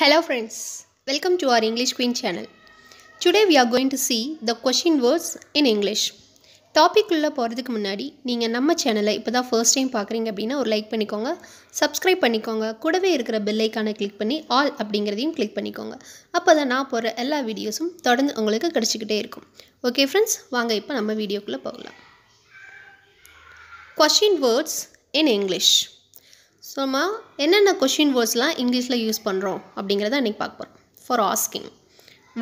Hello friends welcome to our English Queen channel Today we are going to see the question words in English. Topic உள்ளே போகிறதுக்கு முன்னாடி நீங்கள் நம்ம சேனலை இப்போ தான் ஃபர்ஸ்ட் டைம் பார்க்குறீங்க அப்படின்னா ஒரு லைக் பண்ணிக்கோங்க சப்ஸ்கிரைப் பண்ணிக்கோங்க கூடவே இருக்கிற பெல்லைக்கான கிளிக் பண்ணி ஆல் அப்படிங்கிறதையும் கிளிக் பண்ணிக்கோங்க அப்போ தான் நான் போகிற எல்லா வீடியோஸும் தொடர்ந்து உங்களுக்கு கிடச்சிக்கிட்டே இருக்கும் ஓகே ஃப்ரெண்ட்ஸ் வாங்க இப்போ நம்ம வீடியோக்குள்ளே போகலாம் கொஷின் வேர்ட்ஸ் இன் இங்கிலீஷ் ஸோமா என்னென்ன கொஷின் வேர்ட்ஸ்லாம் இங்கிலீஷில் யூஸ் பண்ணுறோம் அப்படிங்கிறத அன்றைக்கி பார்க்க போகிறோம் for asking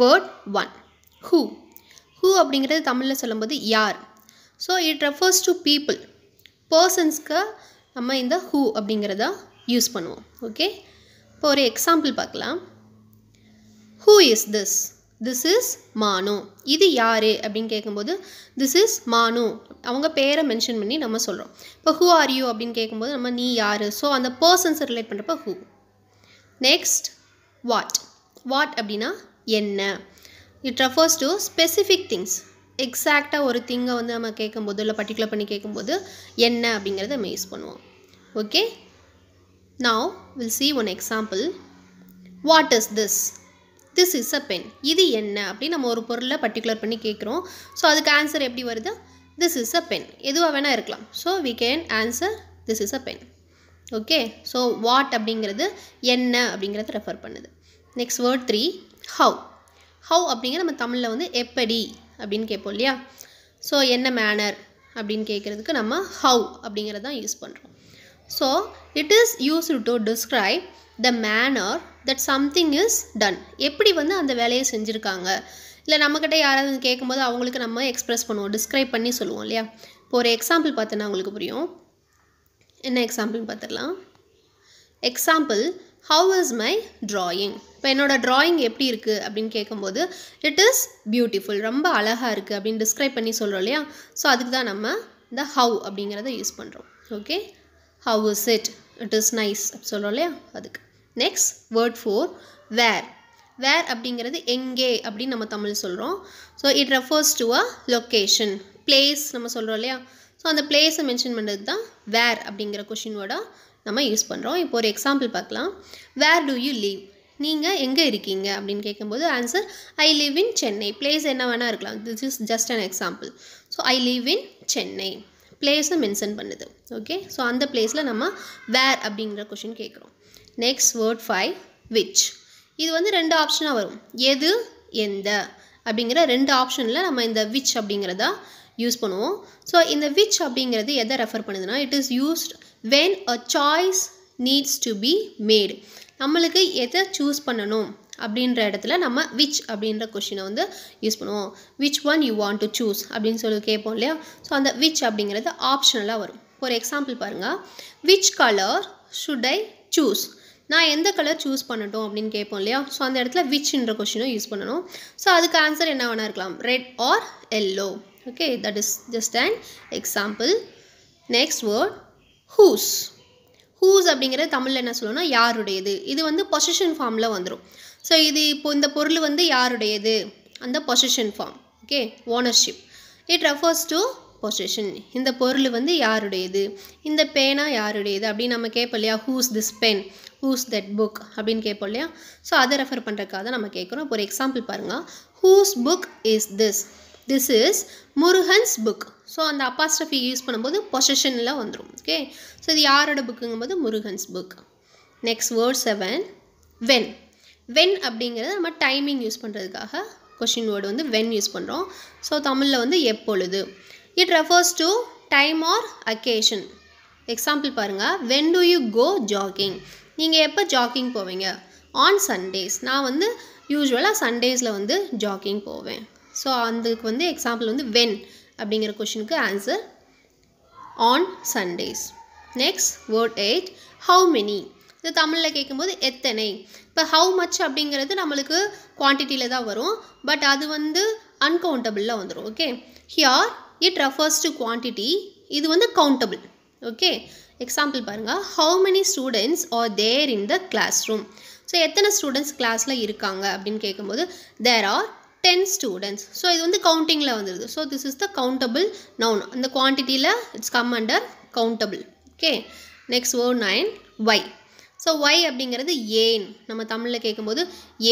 word one who who அப்படிங்கிறது தமிழில் சொல்லும்போது யார் so it refers to people பர்சன்ஸ்க்கு நம்ம இந்த ஹூ அப்படிங்கிறத யூஸ் பண்ணுவோம் ஓகே இப்போ ஒரு எக்ஸாம்பிள் பார்க்கலாம் who is this this is Manu இது யார் அப்படின்னு கேட்கும்போது திஸ் இஸ் மானு அவங்க பேரை மென்ஷன் பண்ணி நம்ம சொல்கிறோம் இப்போ ஹூ ஆர் யூ அப்படின்னு கேட்கும்போது நம்ம நீ யார் ஸோ அந்த பர்சன்ஸை ரிலேட் பண்ணுறப்ப ஹூ நெக்ஸ்ட் வாட் வாட் அப்படின்னா என்ன it refers to specific things எக்ஸாக்டாக ஒரு திங்கை வந்து நம்ம கேட்கும்போது இல்லை பர்டிகுலர் பண்ணி கேட்கும்போது என்ன அப்படிங்கிறத நம்ம யூஸ் பண்ணுவோம் okay now will see one example what is this this is a pen இது என்ன அப்படின்னு நம்ம ஒரு பொருளை பர்டிகுலர் பண்ணி கேட்குறோம் ஸோ அதுக்கு ஆன்சர் எப்படி வருது திஸ் இஸ் அ பென் எதுவாக வேணால் இருக்கலாம் so we can answer this is a pen okay so what அப்படிங்கிறது என்ன அப்படிங்கிறத ரெஃபர் பண்ணுது next word three how how அப்படிங்கிற நம்ம தமிழில் வந்து எப்படி அப்படின்னு கேட்போம் இல்லையா ஸோ என்ன மேனர் அப்படின்னு கேட்குறதுக்கு நம்ம ஹவு அப்படிங்கிறதான் யூஸ் பண்ணுறோம் So, it is used to describe the manner that something is done. எப்படி வந்து அந்த வேலையை செஞ்சுருக்காங்க இல்லை நம்மக்கிட்ட யாராவது கேட்கும்போது அவங்களுக்கு நம்ம எக்ஸ்ப்ரெஸ் பண்ணுவோம் டிஸ்கிரைப் பண்ணி சொல்லுவோம் இல்லையா இப்போ ஒரு எக்ஸாம்பிள் பார்த்தோன்னா உங்களுக்கு புரியும் என்ன எக்ஸாம்பிள்னு பார்த்துடலாம் example how is my drawing இப்போ என்னோடய ட்ராயிங் எப்படி இருக்குது அப்படின்னு கேட்கும்போது இட் இஸ் பியூட்டிஃபுல் ரொம்ப அழகாக இருக்குது அப்படின்னு டிஸ்கிரைப் பண்ணி சொல்கிறோம் இல்லையா ஸோ அதுக்கு தான் நம்ம இந்த ஹவு அப்படிங்கிறத யூஸ் பண்ணுறோம் okay how is it it is nice அப்படி சொல்கிறோம் இல்லையா அதுக்கு next word four where where அப்படிங்கிறது எங்கே அப்படின்னு நம்ம தமிழ் சொல்கிறோம் so it refers to a location place நம்ம சொல்கிறோம் இல்லையா ஸோ அந்த பிளேஸை மென்ஷன் பண்ணுறது தான் வேர் அப்படிங்கிற கொஷினோட நம்ம யூஸ் பண்ணுறோம் இப்போ ஒரு எக்ஸாம்பிள் பார்க்கலாம் வேர் டூ யூ லீவ் நீங்கள் எங்கே இருக்கீங்க அப்படின்னு கேட்கும்போது answer I live in Chennai place என்ன வேணால் இருக்கலாம் this is just an example so I live in Chennai பிளேஸை மென்ஷன் பண்ணுது ஓகே ஸோ அந்த பிளேஸில் நம்ம வேர் அப்படிங்கிற கொஷின் கேட்குறோம் நெக்ஸ்ட் வேர்ட் ஃபைவ் விச் இது வந்து ரெண்டு ஆப்ஷனாக வரும் எது எந்த அப்படிங்கிற ரெண்டு ஆப்ஷனில் நம்ம இந்த விச் அப்படிங்கிறதா யூஸ் பண்ணுவோம் ஸோ இந்த விச் அப்படிங்கிறது எதை ரெஃபர் பண்ணுதுன்னா it is used when a choice needs to be made நம்மளுக்கு எதை சூஸ் பண்ணணும் அப்படின்ற இடத்துல நம்ம விச் அப்படின்ற கொஷினை வந்து யூஸ் பண்ணுவோம் which one you want to choose அப்படின்னு சொல்லி கேட்போம் இல்லையா ஸோ அந்த விச் அப்படிங்கிறது ஆப்ஷனலாக வரும் ஒரு எக்ஸாம்பிள் பாருங்கள் which colour should I choose நான் எந்த கலர் சூஸ் பண்ணட்டும் அப்படின்னு கேட்போம் இல்லையா ஸோ அந்த இடத்துல விச்ன்ற கொஷினும் யூஸ் பண்ணணும் ஸோ அதுக்கு ஆன்சர் என்ன வேணா இருக்கலாம் red or yellow okay that is just and example next word whose whose அப்படிங்கிறது தமிழில் என்ன சொல்லணும்னா யாருடையது இது வந்து பொசிஷன் ஃபார்மில் வந்துடும் ஸோ இது இப்போ இந்த பொருள் வந்து யாருடையது அந்த possession form okay ownership it refers to possession இந்த பொருள் வந்து யாருடையது இந்த பேனா யாருடையது அப்படின்னு நம்ம கேட்போம் இல்லையா whose this pen whose that book அப்படின்னு கேட்போம் இல்லையா ஸோ அதை ரெஃபர் பண்ணுறக்காக தான் நம்ம கேட்குறோம் ஒரு எக்ஸாம்பிள் பாருங்கள் whose book is this this is Murugan's book so அந்த அப்பாஸ்ட்ரஃபி யூஸ் பண்ணும்போது பொசிஷனில் வந்துடும் ஓகே ஸோ இது யாரோட புக்குங்கும்போது Murugan's book next word seven when when அப்படிங்கிறது நம்ம டைமிங் யூஸ் பண்ணுறதுக்காக கொஷின் வேர்டு வந்து வென் யூஸ் பண்ணுறோம் ஸோ தமிழில் வந்து எப்பொழுது it refers to time or occasion example பாருங்கள் when do you go jogging நீங்கள் எப்போ ஜாகிங் போவீங்க ஆன் சண்டேஸ் நான் வந்து யூஸ்வலாக சண்டேஸில் வந்து ஜாகிங் போவேன் ஸோ அதுக்கு வந்து எக்ஸாம்பிள் வந்து வென் அப்படிங்கிற கொஷினுக்கு answer on Sundays next word eight how many இது தமிழில் கேட்கும்போது எத்தனை இப்போ ஹவு மச் அப்படிங்கிறது நம்மளுக்கு குவான்டிட்டியில் தான் வரும் பட் அது வந்து அன்கவுண்டபிளில் வந்துடும் okay here it refers to quantity இது வந்து கவுண்டபிள் ஓகே எக்ஸாம்பிள் பாருங்கள் how many students are there in the classroom so எத்தனை ஸ்டூடெண்ட்ஸ் கிளாஸில் இருக்காங்க அப்படின்னு கேட்கும்போது there are ten students so இது வந்து கவுண்டிங்கில் வந்துடுது so this is the countable noun அந்த குவான்டிட்டியில் it's come under countable okay next oh nine why so why அப்படிங்கிறது ஏன் நம்ம தமிழில் கேட்கும்போது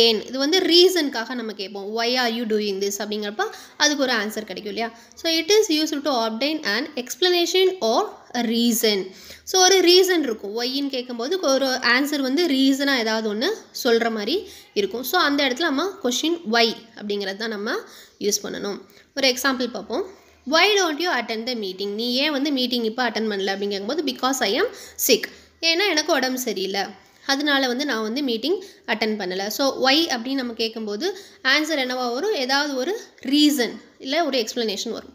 ஏன் இது வந்து ரீசனுக்காக நம்ம கேட்போம் why are you doing this அப்படிங்கிறப்ப அதுக்கு ஒரு ஆன்சர் கிடைக்கும் இல்லையா so it is use to obtain and explanation or reason so ஒரு ரீசன் இருக்கும் ஒய்ன்னு கேட்கும்போது ஒரு ஆன்சர் வந்து ரீசனாக ஏதாவது ஒன்று சொல்கிற மாதிரி இருக்கும் ஸோ அந்த இடத்துல நம்ம கொஷின் ஒய் அப்படிங்கிறது தான் நம்ம யூஸ் பண்ணணும் ஒரு எக்ஸாம்பிள் பார்ப்போம் why don't you attend the meeting நீ ஏன் வந்து மீட்டிங் இப்போ அட்டன் பண்ணல அப்படிங்கும்போது பிகாஸ் ஐ எம் சிக் ஏன்னா எனக்கு உடம்பு சரியில்லை அதனால வந்து நான் வந்து மீட்டிங் அட்டன் பண்ணலை ஸோ ஒய் அப்படின்னு நம்ம கேட்கும்போது ஆன்சர் என்னவாக வரும் ஏதாவது ஒரு ரீசன் இல்லை ஒரு எக்ஸ்ப்ளனேஷன் வரும்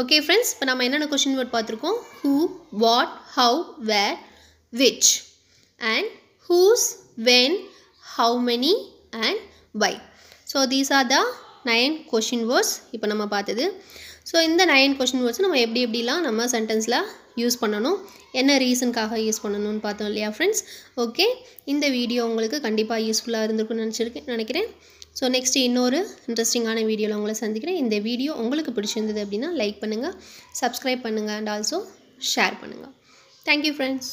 ஓகே ஃப்ரெண்ட்ஸ் இப்போ நம்ம என்னென்ன கொஷின் வேர்ட் பார்த்துருக்கோம் who what how where which and whose when how many and why so these are the nine question words இப்போ நம்ம பார்த்தது ஸோ இந்த நயன் கொஷின் வேர்ட்ஸ் நம்ம எப்படி எப்படிலாம் நம்ம சென்டென்ஸில் யூஸ் பண்ணணும் என்ன ரீசனுக்காக யூஸ் பண்ணணும்னு பார்த்தோம் இல்லையா ஃப்ரெண்ட்ஸ் ஓகே இந்த வீடியோ உங்களுக்கு கண்டிப்பாக யூஸ்ஃபுல்லாக இருந்திருக்குன்னு நினச்சிருக்கேன் நினைக்கிறேன் ஸோ நெக்ஸ்ட் இன்னொரு இன்ட்ரெஸ்டிங்கான வீடியோவில் உங்களை சந்திக்கிறேன் இந்த வீடியோ உங்களுக்கு பிடிச்சிருந்தது அப்படின்னா லைக் பண்ணுங்கள் சப்ஸ்கிரைப் பண்ணுங்கள் அண்ட் ஆல்சோ ஷேர் பண்ணுங்கள் தேங்க்யூ ஃப்ரெண்ட்ஸ்